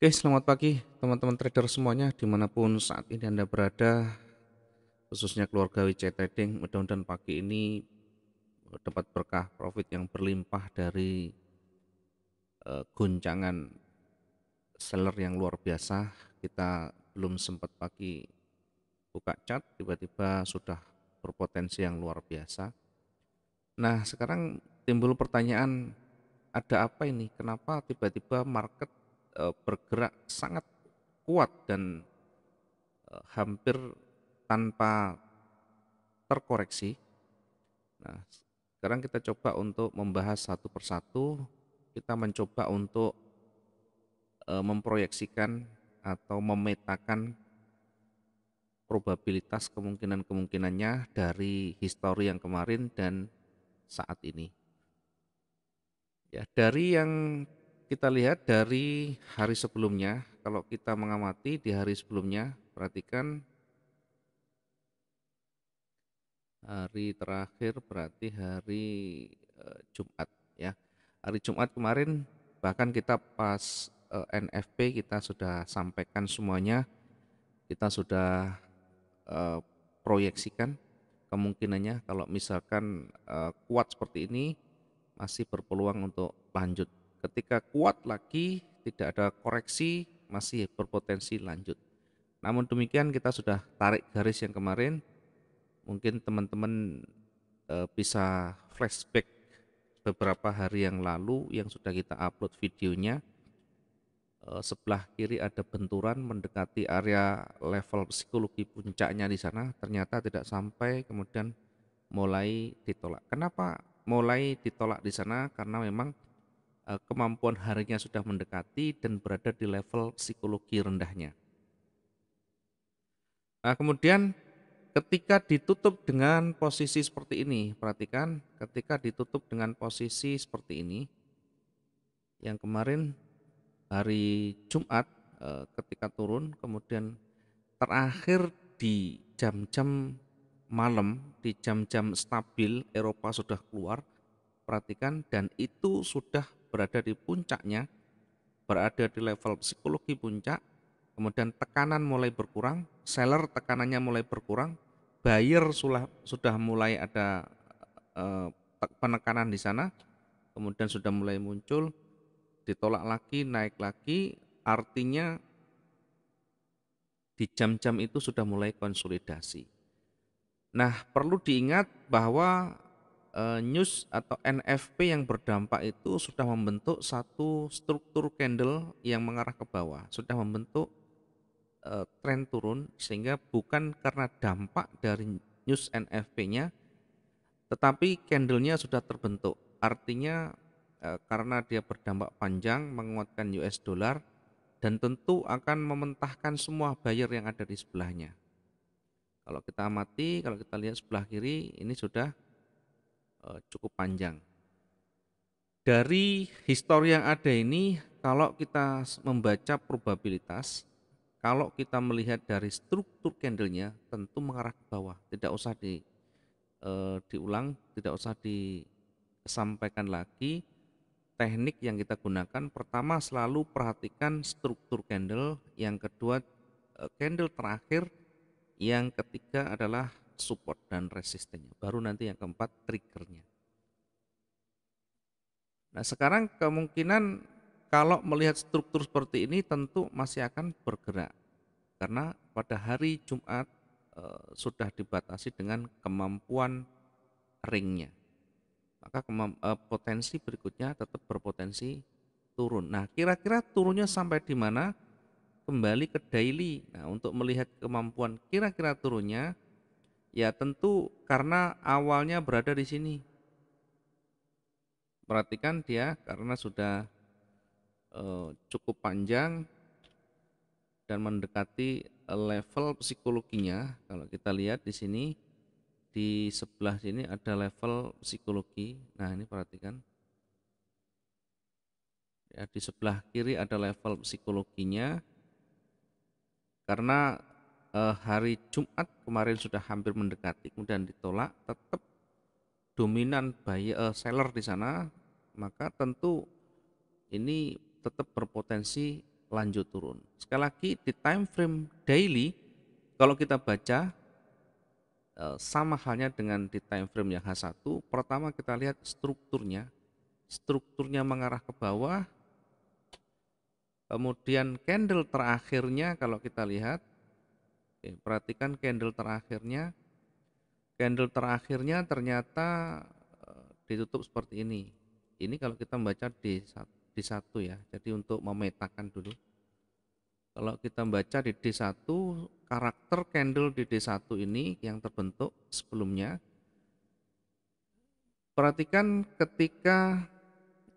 Oke, selamat pagi teman-teman trader semuanya dimanapun saat ini Anda berada, khususnya keluarga WC Trading. Mudah-mudahan pagi ini dapat berkah profit yang berlimpah dari uh, goncangan seller yang luar biasa. Kita belum sempat pagi buka chat tiba-tiba sudah berpotensi yang luar biasa. Nah, sekarang timbul pertanyaan, ada apa ini? Kenapa tiba-tiba market Eh, bergerak sangat kuat dan eh, hampir tanpa terkoreksi. Nah, sekarang kita coba untuk membahas satu persatu, kita mencoba untuk eh, memproyeksikan atau memetakan probabilitas kemungkinan-kemungkinannya dari histori yang kemarin dan saat ini. Ya, dari yang kita lihat dari hari sebelumnya, kalau kita mengamati di hari sebelumnya, perhatikan hari terakhir berarti hari eh, Jumat ya. Hari Jumat kemarin bahkan kita pas eh, NFP kita sudah sampaikan semuanya, kita sudah eh, proyeksikan kemungkinannya kalau misalkan kuat seperti ini masih berpeluang untuk lanjut Ketika kuat lagi, tidak ada koreksi, masih berpotensi lanjut. Namun demikian kita sudah tarik garis yang kemarin. Mungkin teman-teman e, bisa flashback beberapa hari yang lalu yang sudah kita upload videonya. E, sebelah kiri ada benturan mendekati area level psikologi puncaknya di sana. Ternyata tidak sampai kemudian mulai ditolak. Kenapa mulai ditolak di sana? Karena memang Eh, kemampuan harinya sudah mendekati dan berada di level psikologi rendahnya. Nah, kemudian ketika ditutup dengan posisi seperti ini, perhatikan ketika ditutup dengan posisi seperti ini, yang kemarin hari Jumat eh, ketika turun kemudian terakhir di jam-jam malam di jam-jam stabil Eropa sudah keluar perhatikan dan itu sudah berada di puncaknya, berada di level psikologi puncak, kemudian tekanan mulai berkurang, seller tekanannya mulai berkurang, buyer sudah sudah mulai ada eh, penekanan di sana, kemudian sudah mulai muncul, ditolak lagi, naik lagi, artinya di jam-jam itu sudah mulai konsolidasi. Nah, perlu diingat bahwa Eh, news atau NFP yang berdampak itu sudah membentuk satu struktur candle yang mengarah ke bawah, sudah membentuk uh, eh, tren turun sehingga bukan karena dampak dari news NFP-nya tetapi candle-nya sudah terbentuk. Artinya uh, karena dia berdampak panjang menguatkan US dollar dan tentu akan mementahkan semua buyer yang ada di sebelahnya. Kalau kita amati, kalau kita lihat sebelah kiri ini sudah Eh, cukup panjang. Dari histori yang ada ini, kalau kita membaca probabilitas, kalau kita melihat dari struktur candlenya, tentu mengarah ke bawah. Tidak usah di eh, diulang, tidak usah disampaikan lagi. Teknik yang kita gunakan pertama selalu perhatikan struktur candle, yang kedua eh, candle terakhir, yang ketiga adalah support dan resistennya. Baru nanti yang keempat triggernya. Nah sekarang kemungkinan kalau melihat struktur seperti ini tentu masih akan bergerak. Karena pada hari Jumat e, sudah dibatasi dengan kemampuan ringnya. Maka e, potensi berikutnya tetap berpotensi turun. Nah kira-kira turunnya sampai di mana? kembali ke daily. Nah, untuk melihat kemampuan kira-kira turunnya, Ya tentu karena awalnya berada di sini. Perhatikan dia karena sudah eh, cukup panjang dan mendekati eh, level psikologinya. Kalau kita lihat di sini di sebelah sini ada level psikologi. Nah, ini perhatikan. Ya, di sebelah kiri ada level psikologinya. Karena eh, hari Jumat kemarin sudah hampir mendekati kemudian ditolak tetap dominan buyer eh, seller di sana maka tentu ini tetap berpotensi lanjut turun. Sekali lagi di time frame daily kalau kita baca eh, sama halnya dengan di time frame yang H1 pertama kita lihat strukturnya strukturnya mengarah ke bawah kemudian candle terakhirnya kalau kita lihat Oke, eh, perhatikan candle terakhirnya. Candle terakhirnya ternyata eh, ditutup seperti ini. Ini kalau kita membaca di D1 ya. Jadi untuk memetakan dulu. Kalau kita membaca di D1, karakter candle di D1 ini yang terbentuk sebelumnya. Perhatikan ketika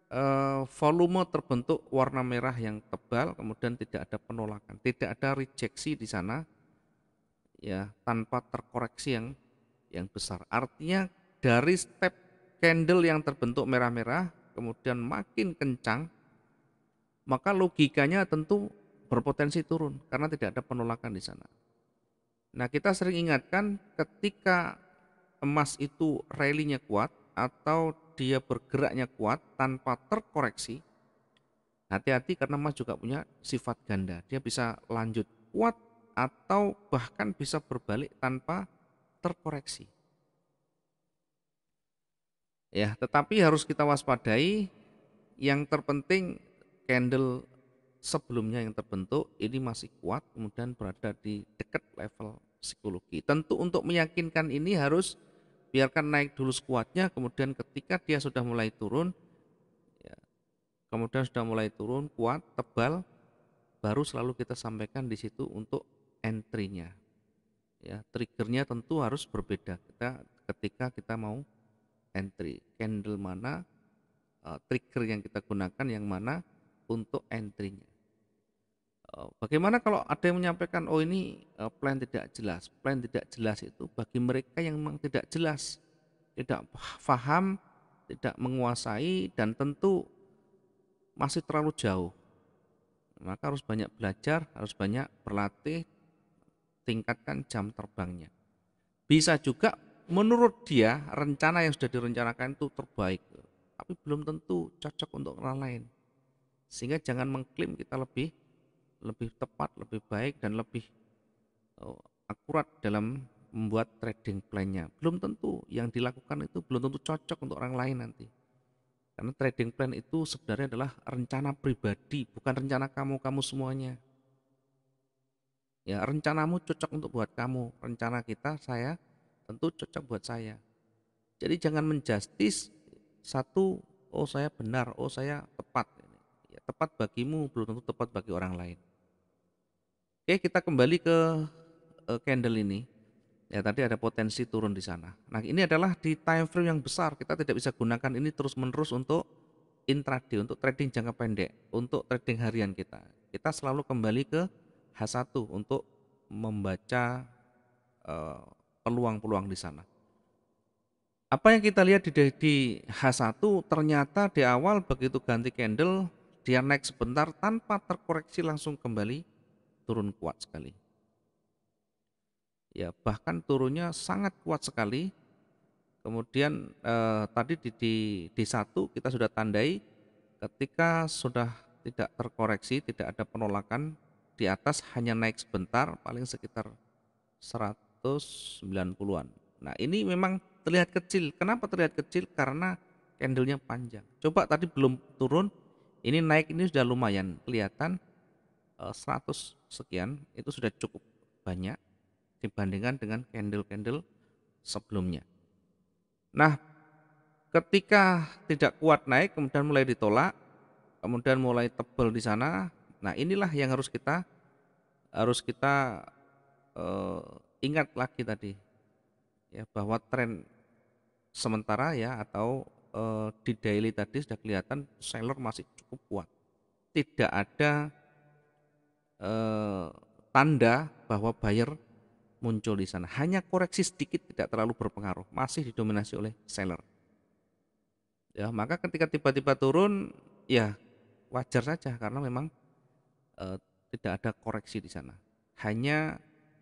eh, volume terbentuk warna merah yang tebal, kemudian tidak ada penolakan, tidak ada rejeksi di sana, ya tanpa terkoreksi yang yang besar. Artinya dari step candle yang terbentuk merah-merah kemudian makin kencang maka logikanya tentu berpotensi turun karena tidak ada penolakan di sana. Nah, kita sering ingatkan ketika emas itu rally-nya kuat atau dia bergeraknya kuat tanpa terkoreksi, hati-hati karena emas juga punya sifat ganda. Dia bisa lanjut kuat atau bahkan bisa berbalik tanpa terkoreksi. Ya, tetapi harus kita waspadai yang terpenting candle sebelumnya yang terbentuk ini masih kuat kemudian berada di dekat level psikologi. Tentu untuk meyakinkan ini harus biarkan naik dulu sekuatnya kemudian ketika dia sudah mulai turun ya, kemudian sudah mulai turun kuat tebal baru selalu kita sampaikan di situ untuk entry-nya. Ya, triggernya tentu harus berbeda kita ketika kita mau entry. Candle mana, eh, trigger yang kita gunakan yang mana untuk entry-nya. Eh, bagaimana kalau ada yang menyampaikan, oh ini eh, plan tidak jelas. Plan tidak jelas itu bagi mereka yang memang tidak jelas, tidak paham, tidak menguasai, dan tentu masih terlalu jauh maka harus banyak belajar, harus banyak berlatih tingkatkan jam terbangnya. Bisa juga menurut dia rencana yang sudah direncanakan itu terbaik, tapi belum tentu cocok untuk orang lain. Sehingga jangan mengklaim kita lebih lebih tepat, lebih baik dan lebih oh, akurat dalam membuat trading plan-nya. Belum tentu yang dilakukan itu belum tentu cocok untuk orang lain nanti. Karena trading plan itu sebenarnya adalah rencana pribadi, bukan rencana kamu-kamu semuanya. Ya, rencanamu cocok untuk buat kamu, rencana kita saya tentu cocok buat saya. Jadi jangan menjustis satu oh saya benar, oh saya tepat. Ya, tepat bagimu belum tentu tepat bagi orang lain. Oke, kita kembali ke uh, candle ini. Ya, tadi ada potensi turun di sana. Nah, ini adalah di time frame yang besar. Kita tidak bisa gunakan ini terus-menerus untuk intraday, untuk trading jangka pendek, untuk trading harian kita. Kita selalu kembali ke H1 untuk membaca eh, peluang-peluang di sana. Apa yang kita lihat di, H1 ternyata di awal begitu ganti candle dia naik sebentar tanpa terkoreksi langsung kembali turun kuat sekali. Ya, bahkan turunnya sangat kuat sekali. Kemudian eh, tadi di, di D1 kita sudah tandai ketika sudah tidak terkoreksi, tidak ada penolakan, di atas hanya naik sebentar paling sekitar 190-an. Nah, ini memang terlihat kecil. Kenapa terlihat kecil? Karena candlenya panjang. Coba tadi belum turun, ini naik ini sudah lumayan kelihatan 100 eh, sekian itu sudah cukup banyak dibandingkan dengan candle-candle sebelumnya. Nah, ketika tidak kuat naik kemudian mulai ditolak, kemudian mulai tebal di sana, Nah, inilah yang harus kita harus kita uh, ingat lagi tadi ya bahwa tren sementara ya atau uh, di daily tadi sudah kelihatan seller masih cukup kuat. Tidak ada uh, tanda bahwa buyer muncul di sana. Hanya koreksi sedikit tidak terlalu berpengaruh, masih didominasi oleh seller. Ya, maka ketika tiba-tiba turun, ya wajar saja karena memang uh, tidak ada koreksi di sana. Hanya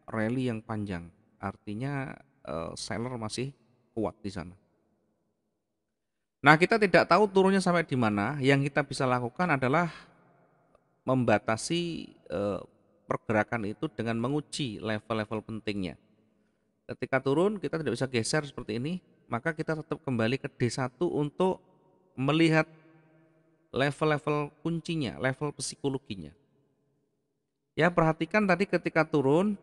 rally yang panjang. Artinya uh, eh, seller masih kuat di sana. Nah, kita tidak tahu turunnya sampai di mana. Yang kita bisa lakukan adalah membatasi uh, pergerakan itu dengan menguji level-level pentingnya. Ketika turun, kita tidak bisa geser seperti ini, maka kita tetap kembali ke D1 untuk melihat level-level kuncinya, level psikologinya. Ya, perhatikan tadi ketika turun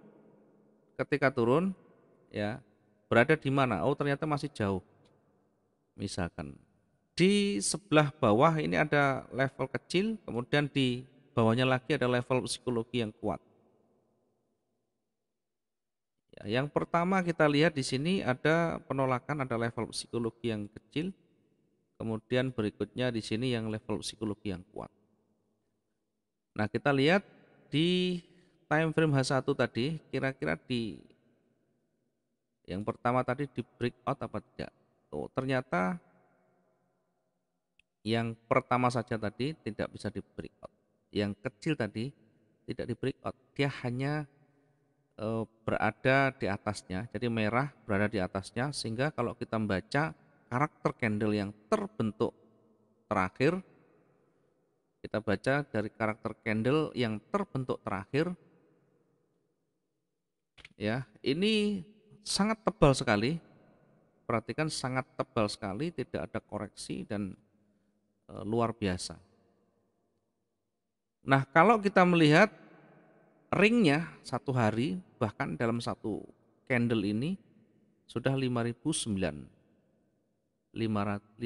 ketika turun ya berada di mana? Oh, ternyata masih jauh. Misalkan di sebelah bawah ini ada level kecil, kemudian di bawahnya lagi ada level psikologi yang kuat. Ya, yang pertama kita lihat di sini ada penolakan, ada level psikologi yang kecil, kemudian berikutnya di sini yang level psikologi yang kuat. Nah, kita lihat di time frame H1 tadi kira-kira di yang pertama tadi di breakout apa tidak? Oh, ternyata yang pertama saja tadi tidak bisa di breakout. Yang kecil tadi tidak di breakout. Dia hanya e, berada di atasnya. Jadi merah berada di atasnya sehingga kalau kita membaca karakter candle yang terbentuk terakhir kita baca dari karakter candle yang terbentuk terakhir. Ya, ini sangat tebal sekali. Perhatikan sangat tebal sekali, tidak ada koreksi dan e, luar biasa. Nah, kalau kita melihat ringnya satu hari bahkan dalam satu candle ini sudah 5009 5.900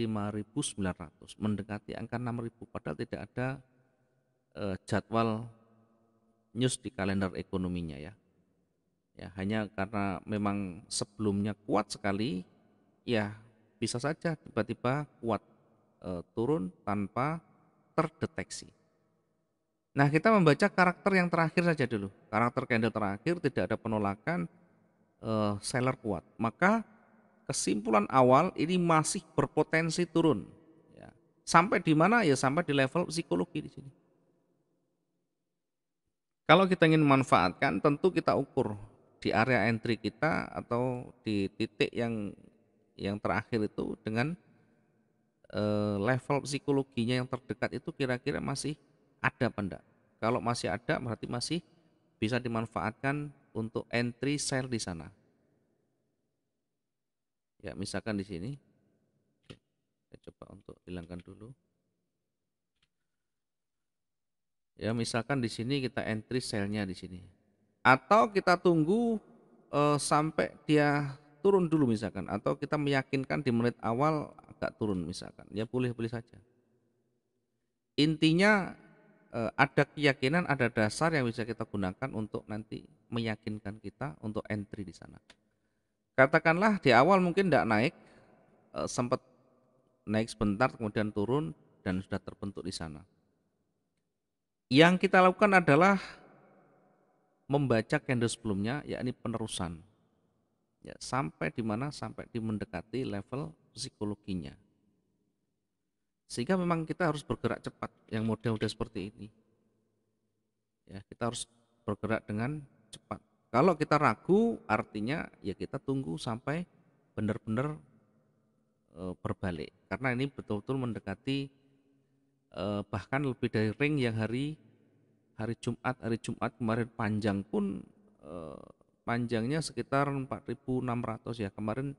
mendekati angka 6.000 padahal tidak ada uh, jadwal news di kalender ekonominya ya ya hanya karena memang sebelumnya kuat sekali ya bisa saja tiba-tiba kuat e, turun tanpa terdeteksi nah kita membaca karakter yang terakhir saja dulu karakter candle terakhir tidak ada penolakan e, seller kuat maka kesimpulan awal ini masih berpotensi turun. Ya. Sampai di mana ya sampai di level psikologi di sini. Kalau kita ingin memanfaatkan, tentu kita ukur di area entry kita atau di titik yang yang terakhir itu dengan eh, level psikologinya yang terdekat itu kira-kira masih ada apa enggak. Kalau masih ada berarti masih bisa dimanfaatkan untuk entry sell di sana ya misalkan di sini saya coba untuk hilangkan dulu ya misalkan di sini kita entry selnya di sini atau kita tunggu e, sampai dia turun dulu misalkan atau kita meyakinkan di menit awal agak turun misalkan ya boleh-boleh saja intinya eh, ada keyakinan, ada dasar yang bisa kita gunakan untuk nanti meyakinkan kita untuk entry di sana katakanlah di awal mungkin tidak naik e, eh, sempat naik sebentar kemudian turun dan sudah terbentuk di sana yang kita lakukan adalah membaca candle sebelumnya yakni penerusan ya sampai di mana sampai di mendekati level psikologinya sehingga memang kita harus bergerak cepat yang model-model seperti ini ya kita harus bergerak dengan cepat kalau kita ragu, artinya ya kita tunggu sampai benar-benar eh, berbalik. Karena ini betul-betul mendekati eh, bahkan lebih dari ring yang hari hari Jumat, hari Jumat kemarin panjang pun eh, panjangnya sekitar 4.600 ya. Kemarin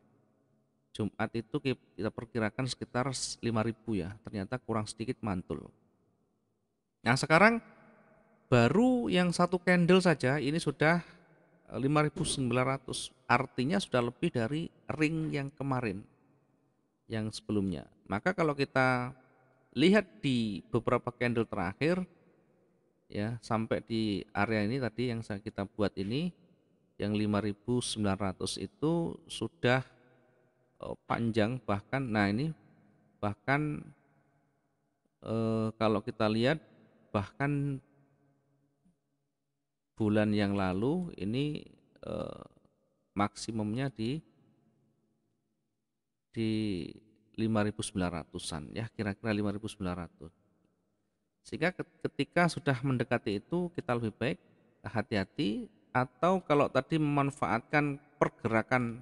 Jumat itu kita perkirakan sekitar 5.000 ya. Ternyata kurang sedikit mantul. Nah, sekarang baru yang satu candle saja ini sudah 5.900 artinya sudah lebih dari ring yang kemarin yang sebelumnya maka kalau kita lihat di beberapa candle terakhir ya sampai di area ini tadi yang saya kita buat ini yang 5.900 itu sudah e, panjang bahkan nah ini bahkan eh, kalau kita lihat bahkan bulan yang lalu ini eh, maksimumnya di di 5.900-an ya kira-kira 5.900 sehingga ketika sudah mendekati itu kita lebih baik hati-hati atau kalau tadi memanfaatkan pergerakan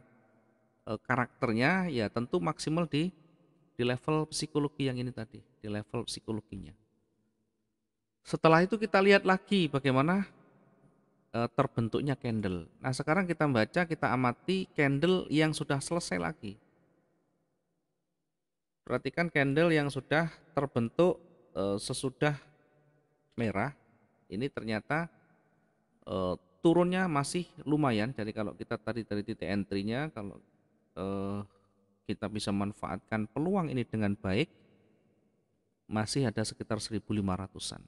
eh, karakternya ya tentu maksimal di di level psikologi yang ini tadi di level psikologinya setelah itu kita lihat lagi bagaimana Eh, terbentuknya candle. Nah, sekarang kita baca, kita amati candle yang sudah selesai lagi. Perhatikan candle yang sudah terbentuk eh, sesudah merah. Ini ternyata eh, turunnya masih lumayan. Jadi kalau kita tadi dari titik entry-nya kalau kita bisa manfaatkan peluang ini dengan baik masih ada sekitar 1500-an.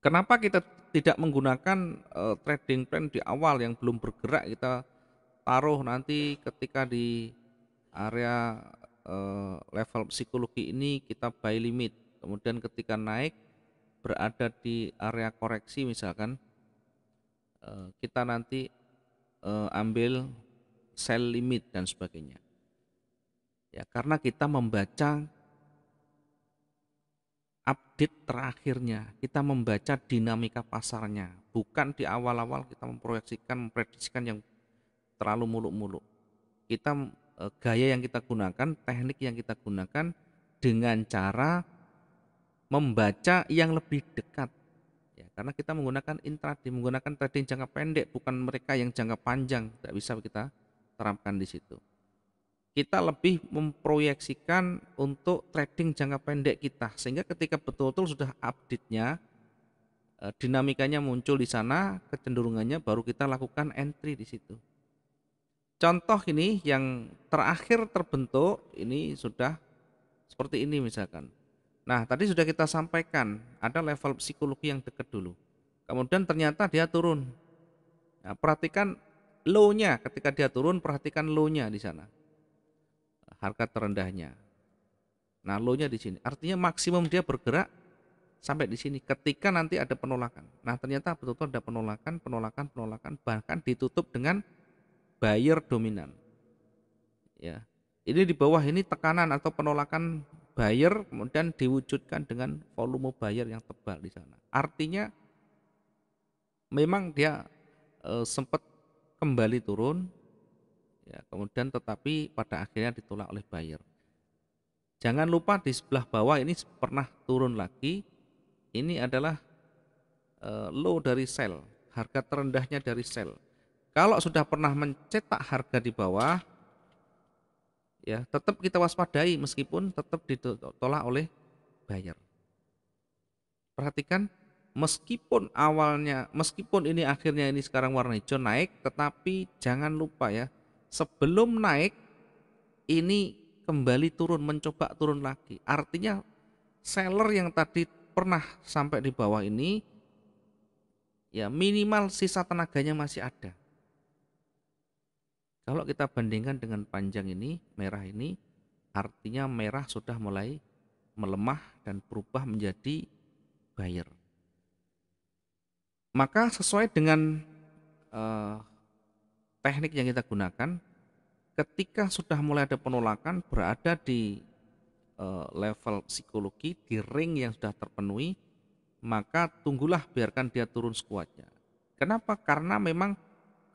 Kenapa kita tidak menggunakan uh, trading plan di awal yang belum bergerak kita taruh nanti ketika di area uh, level psikologi ini kita buy limit. Kemudian ketika naik berada di area koreksi misalkan uh, kita nanti uh, ambil sell limit dan sebagainya. Ya, karena kita membaca update terakhirnya. Kita membaca dinamika pasarnya, bukan di awal-awal kita memproyeksikan, memprediksikan yang terlalu muluk-muluk. Kita e, gaya yang kita gunakan, teknik yang kita gunakan dengan cara membaca yang lebih dekat. Ya, karena kita menggunakan intraday, menggunakan trading jangka pendek, bukan mereka yang jangka panjang, tidak bisa kita terapkan di situ kita lebih memproyeksikan untuk trading jangka pendek kita sehingga ketika betul-betul sudah update-nya e, dinamikanya muncul di sana kecenderungannya baru kita lakukan entry di situ contoh ini yang terakhir terbentuk ini sudah seperti ini misalkan nah tadi sudah kita sampaikan ada level psikologi yang dekat dulu kemudian ternyata dia turun nah, perhatikan low-nya ketika dia turun perhatikan low-nya di sana harga terendahnya. Nah, low-nya di sini. Artinya maksimum dia bergerak sampai di sini ketika nanti ada penolakan. Nah, ternyata betul-betul ada penolakan, penolakan, penolakan bahkan ditutup dengan buyer dominan. Ya. Ini di bawah ini tekanan atau penolakan buyer kemudian diwujudkan dengan volume buyer yang tebal di sana. Artinya memang dia e, sempat kembali turun Ya, kemudian tetapi pada akhirnya ditolak oleh buyer. Jangan lupa di sebelah bawah ini pernah turun lagi. Ini adalah eh, low dari sell, harga terendahnya dari sell. Kalau sudah pernah mencetak harga di bawah, ya tetap kita waspadai meskipun tetap ditolak oleh buyer. Perhatikan meskipun awalnya, meskipun ini akhirnya ini sekarang warna hijau naik, tetapi jangan lupa ya, sebelum naik ini kembali turun mencoba turun lagi artinya seller yang tadi pernah sampai di bawah ini ya minimal sisa tenaganya masih ada kalau kita bandingkan dengan panjang ini merah ini artinya merah sudah mulai melemah dan berubah menjadi buyer maka sesuai dengan uh, teknik yang kita gunakan ketika sudah mulai ada penolakan berada di eh, level psikologi di ring yang sudah terpenuhi maka tunggulah biarkan dia turun sekuatnya kenapa karena memang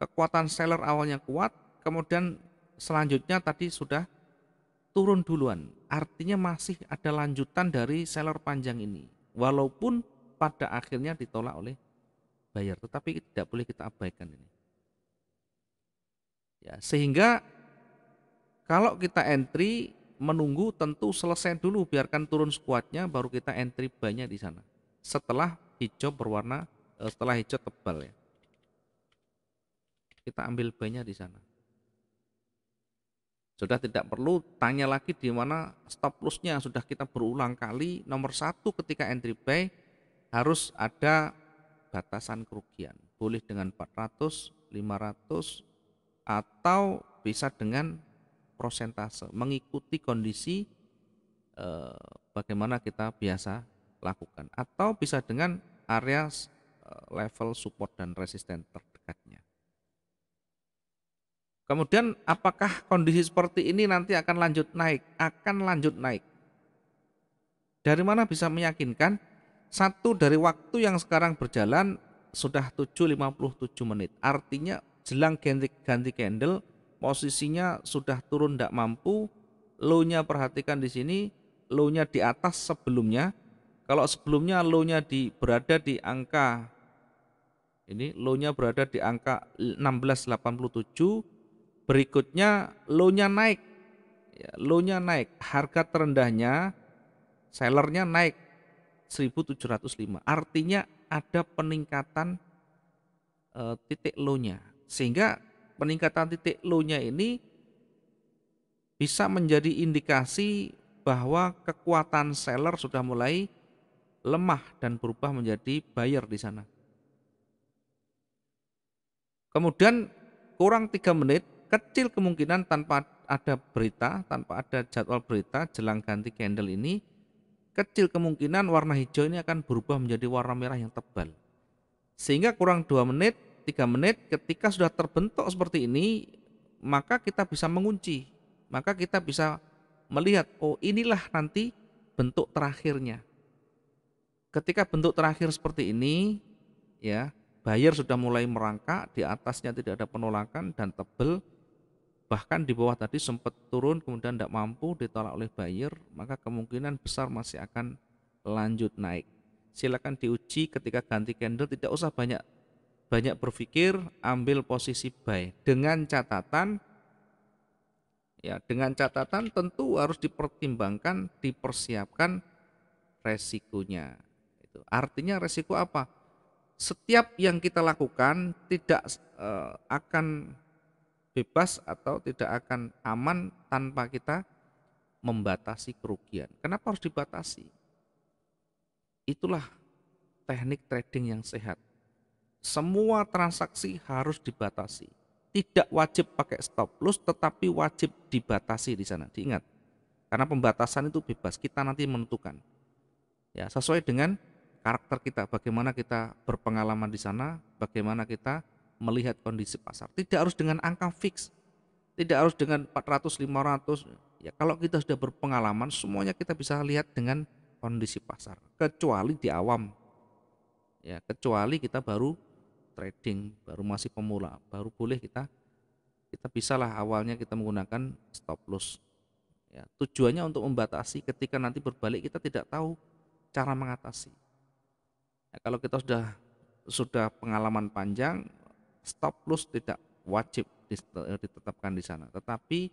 kekuatan seller awalnya kuat kemudian selanjutnya tadi sudah turun duluan artinya masih ada lanjutan dari seller panjang ini walaupun pada akhirnya ditolak oleh buyer tetapi tidak boleh kita abaikan ini Ya, sehingga kalau kita entry menunggu tentu selesai dulu biarkan turun skuadnya baru kita entry banyak di sana setelah hijau berwarna eh, setelah hijau tebal ya kita ambil banyak di sana sudah tidak perlu tanya lagi di mana stop lossnya sudah kita berulang kali nomor satu ketika entry buy harus ada batasan kerugian boleh dengan 400 500 atau bisa dengan prosentase mengikuti kondisi eh, bagaimana kita biasa lakukan atau bisa dengan area eh, level support dan resisten terdekatnya. Kemudian apakah kondisi seperti ini nanti akan lanjut naik? Akan lanjut naik. Dari mana bisa meyakinkan? Satu dari waktu yang sekarang berjalan sudah 7.57 menit. Artinya jelang ganti, ganti candle posisinya sudah turun tidak mampu low-nya perhatikan di sini low-nya di atas sebelumnya kalau sebelumnya low-nya di berada di angka ini low-nya berada di angka 1687 berikutnya low-nya naik ya, low-nya naik harga terendahnya sellernya naik 1705 artinya ada peningkatan eh, titik low-nya sehingga peningkatan titik low-nya ini bisa menjadi indikasi bahwa kekuatan seller sudah mulai lemah dan berubah menjadi buyer di sana. Kemudian kurang tiga menit, kecil kemungkinan tanpa ada berita, tanpa ada jadwal berita jelang ganti candle ini, kecil kemungkinan warna hijau ini akan berubah menjadi warna merah yang tebal. Sehingga kurang dua menit tiga menit ketika sudah terbentuk seperti ini maka kita bisa mengunci maka kita bisa melihat oh inilah nanti bentuk terakhirnya ketika bentuk terakhir seperti ini ya buyer sudah mulai merangkak di atasnya tidak ada penolakan dan tebel bahkan di bawah tadi sempat turun kemudian tidak mampu ditolak oleh buyer maka kemungkinan besar masih akan lanjut naik silakan diuji ketika ganti candle tidak usah banyak banyak berpikir, ambil posisi buy dengan catatan ya dengan catatan tentu harus dipertimbangkan, dipersiapkan resikonya. Itu. Artinya resiko apa? Setiap yang kita lakukan tidak eh, akan bebas atau tidak akan aman tanpa kita membatasi kerugian. Kenapa harus dibatasi? Itulah teknik trading yang sehat semua transaksi harus dibatasi. Tidak wajib pakai stop loss, tetapi wajib dibatasi di sana. Diingat, karena pembatasan itu bebas, kita nanti menentukan. Ya, sesuai dengan karakter kita, bagaimana kita berpengalaman di sana, bagaimana kita melihat kondisi pasar. Tidak harus dengan angka fix, tidak harus dengan 400, 500. Ya, kalau kita sudah berpengalaman, semuanya kita bisa lihat dengan kondisi pasar, kecuali di awam. Ya, kecuali kita baru trading baru masih pemula baru boleh kita kita bisalah awalnya kita menggunakan stop loss ya, tujuannya untuk membatasi ketika nanti berbalik kita tidak tahu cara mengatasi ya, kalau kita sudah sudah pengalaman panjang stop loss tidak wajib ditetapkan di sana tetapi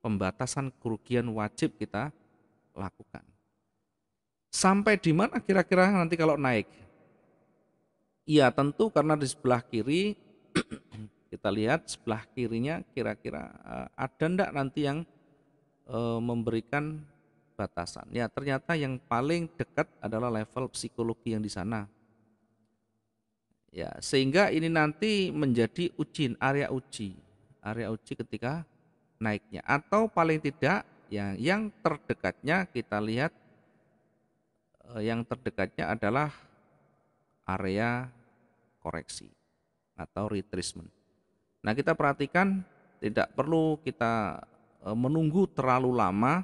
pembatasan kerugian wajib kita lakukan sampai di mana kira-kira nanti kalau naik Iya tentu karena di sebelah kiri kita lihat sebelah kirinya kira-kira eh, ada ndak nanti yang eh, memberikan batasan. Ya ternyata yang paling dekat adalah level psikologi yang di sana. Ya sehingga ini nanti menjadi uji area uji area uji ketika naiknya atau paling tidak yang yang terdekatnya kita lihat eh, yang terdekatnya adalah area koreksi atau retracement. Nah, kita perhatikan tidak perlu kita e, menunggu terlalu lama,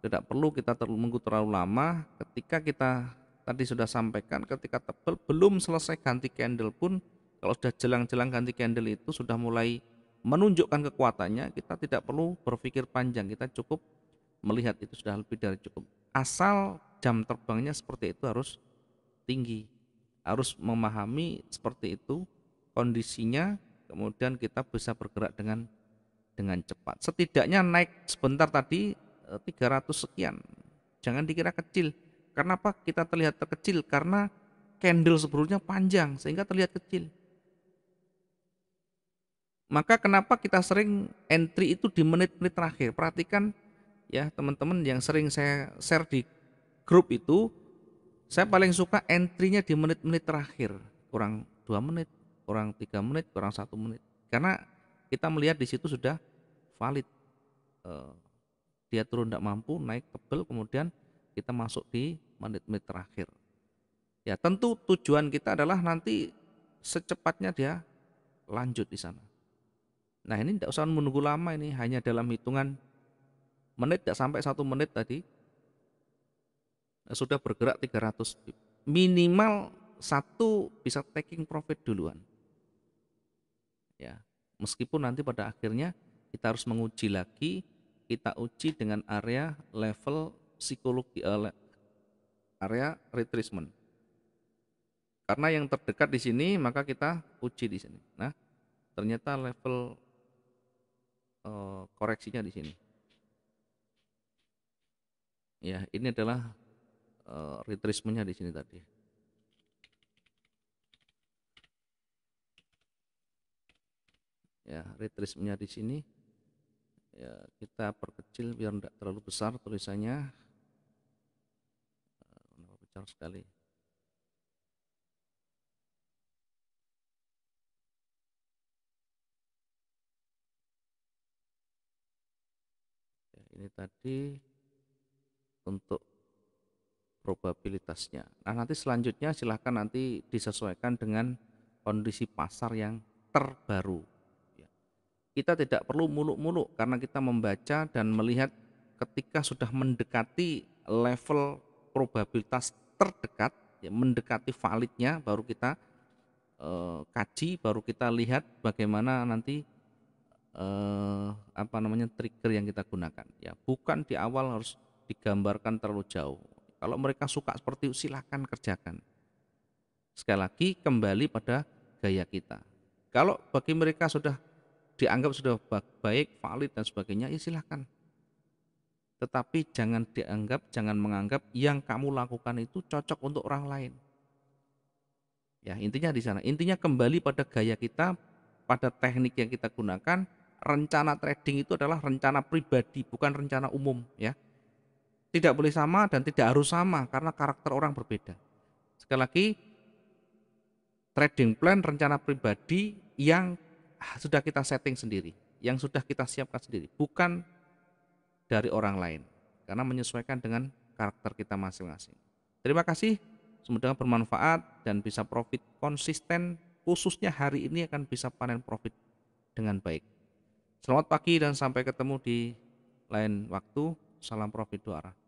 tidak perlu kita terlalu menunggu terlalu lama ketika kita tadi sudah sampaikan ketika tebel belum selesai ganti candle pun kalau sudah jelang-jelang ganti candle itu sudah mulai menunjukkan kekuatannya, kita tidak perlu berpikir panjang, kita cukup melihat itu sudah lebih dari cukup. Asal jam terbangnya seperti itu harus tinggi harus memahami seperti itu kondisinya kemudian kita bisa bergerak dengan dengan cepat setidaknya naik sebentar tadi 300 eh, sekian jangan dikira kecil kenapa kita terlihat terkecil karena candle sebelumnya panjang sehingga terlihat kecil maka kenapa kita sering entry itu di menit-menit terakhir perhatikan ya teman-teman yang sering saya share di grup itu saya paling suka entry-nya di menit-menit terakhir, kurang dua menit, kurang tiga menit, kurang satu menit. Karena kita melihat di situ sudah valid. Eh, dia turun tidak mampu, naik tebel, kemudian kita masuk di menit-menit terakhir. Ya tentu tujuan kita adalah nanti secepatnya dia lanjut di sana. Nah ini tidak usah menunggu lama ini, hanya dalam hitungan menit tidak sampai satu menit tadi Ya sudah bergerak 300 pip. Minimal satu bisa taking profit duluan. Ya, meskipun nanti pada akhirnya kita harus menguji lagi, kita uji dengan area level psikologi eh, area retracement. Karena yang terdekat di sini, maka kita uji di sini. Nah, ternyata level uh, koreksinya di sini. Ya, ini adalah uh, eh, retracementnya di sini tadi ya retracementnya di sini ya kita perkecil biar tidak terlalu besar tulisannya eh, kenapa besar sekali ya, ini tadi untuk probabilitasnya. Nah, nanti selanjutnya silahkan nanti disesuaikan dengan kondisi pasar yang terbaru. Ya. Kita tidak perlu muluk-muluk karena kita membaca dan melihat ketika sudah mendekati level probabilitas terdekat, ya, mendekati validnya, baru kita eh, kaji, baru kita lihat bagaimana nanti eh, apa namanya trigger yang kita gunakan. Ya, bukan di awal harus digambarkan terlalu jauh kalau mereka suka seperti itu silahkan kerjakan. Sekali lagi kembali pada gaya kita. Kalau bagi mereka sudah dianggap sudah baik, valid dan sebagainya, ya silahkan. Tetapi jangan dianggap, jangan menganggap yang kamu lakukan itu cocok untuk orang lain. Ya intinya di sana. Intinya kembali pada gaya kita, pada teknik yang kita gunakan. Rencana trading itu adalah rencana pribadi, bukan rencana umum. Ya, tidak boleh sama dan tidak harus sama karena karakter orang berbeda. Sekali lagi, trading plan rencana pribadi yang sudah kita setting sendiri, yang sudah kita siapkan sendiri, bukan dari orang lain. Karena menyesuaikan dengan karakter kita masing-masing. Terima kasih, semoga bermanfaat dan bisa profit konsisten, khususnya hari ini akan bisa panen profit dengan baik. Selamat pagi dan sampai ketemu di lain waktu. Salam profit dua arah.